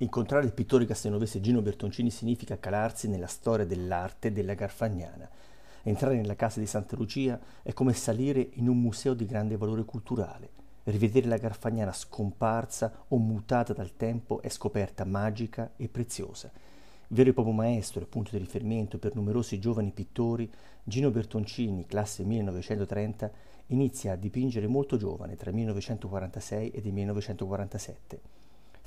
Incontrare il pittore castenovese Gino Bertoncini significa calarsi nella storia dell'arte della Garfagnana. Entrare nella casa di Santa Lucia è come salire in un museo di grande valore culturale. Rivedere la Garfagnana scomparsa o mutata dal tempo è scoperta magica e preziosa. Vero e proprio maestro e punto di riferimento per numerosi giovani pittori, Gino Bertoncini, classe 1930, inizia a dipingere molto giovane tra 1946 e 1947.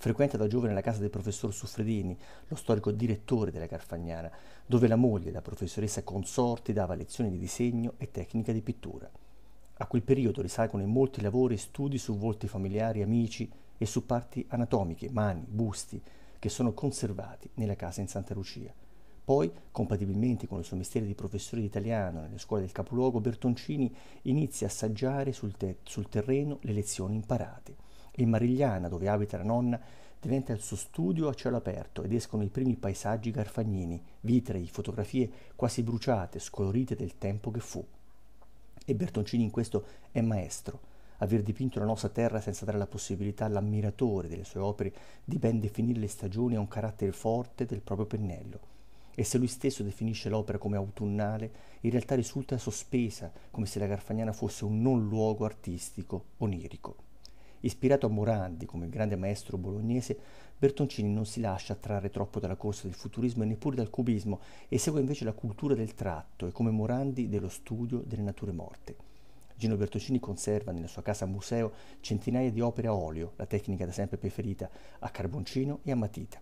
Frequenta da giovane la casa del professor Suffredini, lo storico direttore della Carfagnana, dove la moglie, la professoressa consorte, dava lezioni di disegno e tecnica di pittura. A quel periodo risalgono in molti lavori e studi su volti familiari, amici e su parti anatomiche, mani, busti, che sono conservati nella casa in Santa Lucia. Poi, compatibilmente con il suo mestiere di professore di italiano nelle scuole del capoluogo, Bertoncini inizia a assaggiare sul, te- sul terreno le lezioni imparate. In Marigliana, dove abita la nonna, diventa il suo studio a cielo aperto ed escono i primi paesaggi garfagnini, vitrei, fotografie quasi bruciate, scolorite del tempo che fu. E Bertoncini in questo è maestro. Aver dipinto la nostra terra senza dare la possibilità all'ammiratore delle sue opere di ben definire le stagioni ha un carattere forte del proprio pennello e se lui stesso definisce l'opera come autunnale, in realtà risulta sospesa, come se la Garfagnana fosse un non luogo artistico onirico. Ispirato a Morandi come grande maestro bolognese, Bertoncini non si lascia attrarre troppo dalla corsa del futurismo e neppure dal cubismo e segue invece la cultura del tratto e come Morandi dello studio delle nature morte. Gino Bertoncini conserva nella sua casa museo centinaia di opere a olio, la tecnica da sempre preferita, a carboncino e a matita.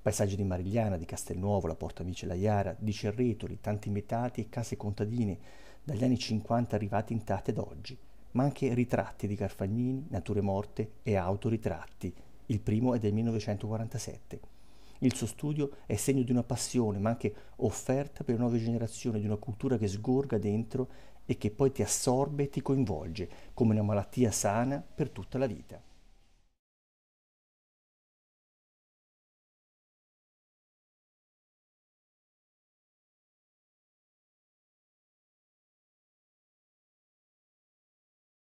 Paesaggi di Marigliana, di Castelnuovo, la Porta Amice Iara, di Cerretoli, tanti metati e case contadine, dagli anni 50 arrivati intatte ad oggi ma anche ritratti di Carfagnini, nature morte e autoritratti. Il primo è del 1947. Il suo studio è segno di una passione, ma anche offerta per nuove generazioni, di una cultura che sgorga dentro e che poi ti assorbe e ti coinvolge, come una malattia sana per tutta la vita.